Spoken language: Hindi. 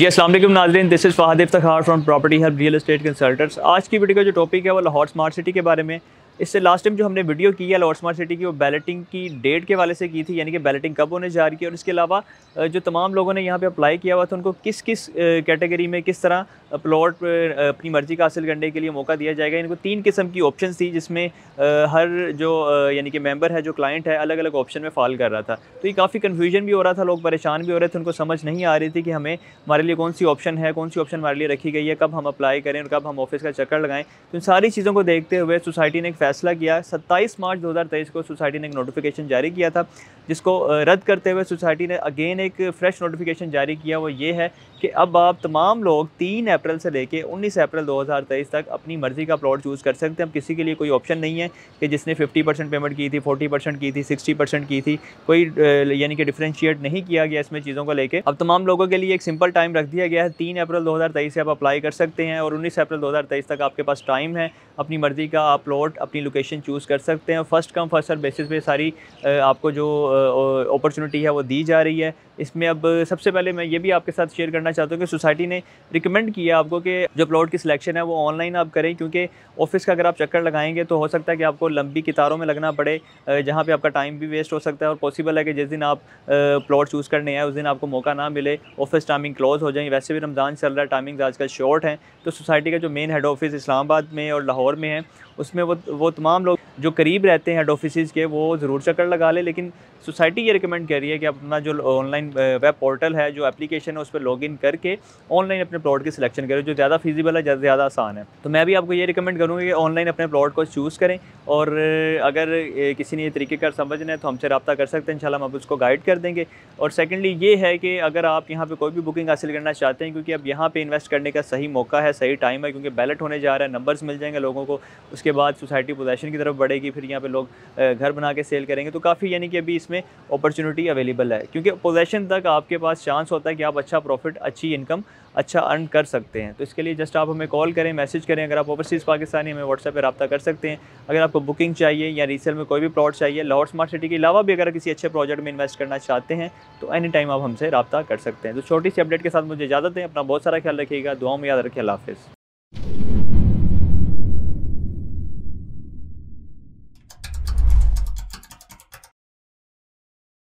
जी असल नाजरीन this is Fahad Iftar from property help real estate consultants आज की वीडियो का जो टॉपिक है वो लाहौर स्मार्ट सिटी के बारे में इससे लास्ट टाइम जो हमने वीडियो की है लॉर्ड स्मार्ट सिटी की वो बैलेटिंग की डेट के वाले से की थी यानी कि बैलेटिंग कब होने जा रही है और इसके अलावा जो तमाम लोगों ने यहाँ पे अप्लाई किया हुआ था उनको किस किस कैटेगरी में किस तरह प्लॉट अपनी मर्जी का हासिल करने के लिए मौका दिया जाएगा इनको तीन किस्म की ऑप्शन थी जिसमें हर जो यानी कि मेम्बर है जो क्लाइंट है अलग अलग ऑप्शन में फॉल कर रहा था तो ये काफ़ी कन्फ्यूजन भी हो रहा था लोग परेशान भी हो रहे थे उनको समझ नहीं आ रही थी कि हमें हमारे लिए कौन सी ऑप्शन है कौन सी ऑप्शन हमारे लिए रखी गई है कब हम अप्लाई करें और कब हम ऑफिस का चक्कर लगाएं तो इन सारी चीज़ों को देखते हुए सोसाइटी ने एक फैसला किया सत्ताईस मार्च 2023 को सोसाइटी ने एक नोटिफिकेशन जारी किया था जिसको रद्द करते हुए सोसाइटी ने अगेन एक फ़्रेश नोटिफिकेशन जारी किया वो ये है कि अब आप तमाम लोग तीन अप्रैल से लेके उन्नीस अप्रैल 2023 तक अपनी मर्ज़ी का प्लॉट चूज़ कर सकते हैं अब किसी के लिए कोई ऑप्शन नहीं है कि जिसने फिफ्टी परसेंट पेमेंट की थी फोर्टी परसेंट की थी सिक्सटी परसेंट की थी कोई यानी कि डिफ्रेंशिएट नहीं किया गया इसमें चीज़ों को लेकर अब तमाम लोगों के लिए एक सिंपल टाइम रख दिया गया है तीन अप्रैल दो से आप अप्लाई कर सकते हैं और उन्नीस अप्रैल दो तक आपके पास टाइम है अपनी मर्ज़ी का आप प्लॉट अपनी अपनी लोकेशन चूज़ कर सकते हैं first come first serve basis पे सारी आपको जो अपॉर्चुनिटी है वो दी जा रही है इसमें अब सबसे पहले मैं ये भी आपके साथ शेयर करना चाहता हूँ कि सोसाइटी ने रिकमेंड किया आपको कि जो प्लॉट की सिलेक्शन है वो ऑनलाइन आप करें क्योंकि ऑफिस का अगर आप चक्कर लगाएंगे तो हो सकता है कि आपको लंबी कितारों में लगना पड़े जहाँ पर आपका टाइम भी वेस्ट हो सकता है और पॉसिबल है कि जिस दिन आप प्लॉट चूज़ करने हैं उस दिन आपको मौका ना मिले ऑफिस टाइमिंग क्लोज़ हो जाए वैसे भी रमज़ान चल रहा है टाइमिंग्स आजकल शॉर्ट हैं तो सोसाइटी का जो मेन हेड ऑफिस इस्लामाबाद में और लाहौर में है उसमें वो वो तमाम लोग जो करीब रहते हैं हेड ऑफिस के वो ज़रूर चक्कर लगा ले लेकिन सोसाइटी ये रिकमेंड कर रही है कि आप अपना जो ऑनलाइन वेब पोर्टल है जो एप्लीकेशन है उस पर लॉग इन करके ऑनलाइन अपने प्लॉट की सिलेक्शन करें जो ज़्यादा फिजिबल है ज़्यादा आसान है तो मैं भी आपको ये रिकमेंड करूँगी कि ऑनलाइन अपने प्लॉट को चूज़ करें और अगर किसी ने ये तरीक़ेकार समझना है तो हमसे रबा कर सकते हैं इन हम उसको गाइड कर देंगे और सेकेंडली ये है कि अगर आप यहाँ पर कोई भी बुकिंग हासिल करना चाहते हैं क्योंकि अब यहाँ पर इन्वेस्ट करने का सही मौका है सही टाइम है क्योंकि बैलेट होने जा रहा है नंबर्स मिल जाएंगे लोगों को उसके बाद सोसाइटी पोजेशन की तरफ बढ़ बढ़ेगी फिर यहाँ पे लोग घर बना के सेल करेंगे तो काफ़ी यानी कि अभी इसमें अपॉर्चुनिटी अवेलेबल है क्योंकि पोजेशन तक आपके पास चांस होता है कि आप अच्छा प्रॉफिट अच्छी इनकम अच्छा अर्न कर सकते हैं तो इसके लिए जस्ट आप हमें कॉल करें मैसेज करें अगर आप ओवरसीज़ पाकिस्तानी हमें व्हाट्सएप पर रबा कर सकते हैं अगर आपको बुकिंग चाहिए या रीसेल में कोई भी प्लॉट चाहिए लाहौर स्मार्ट सिटी के अलावा भी अगर किसी अच्छे प्रोजेक्ट में इन्वेस्ट करना चाहते हैं तो एनी टाइम आप हमसे रबा कर सकते हैं तो छोटी सी अपडेट के साथ मुझे इजाज़त है अपना बहुत सारा ख्याल रखिएगा दुआ में याद रखिए हाफिज़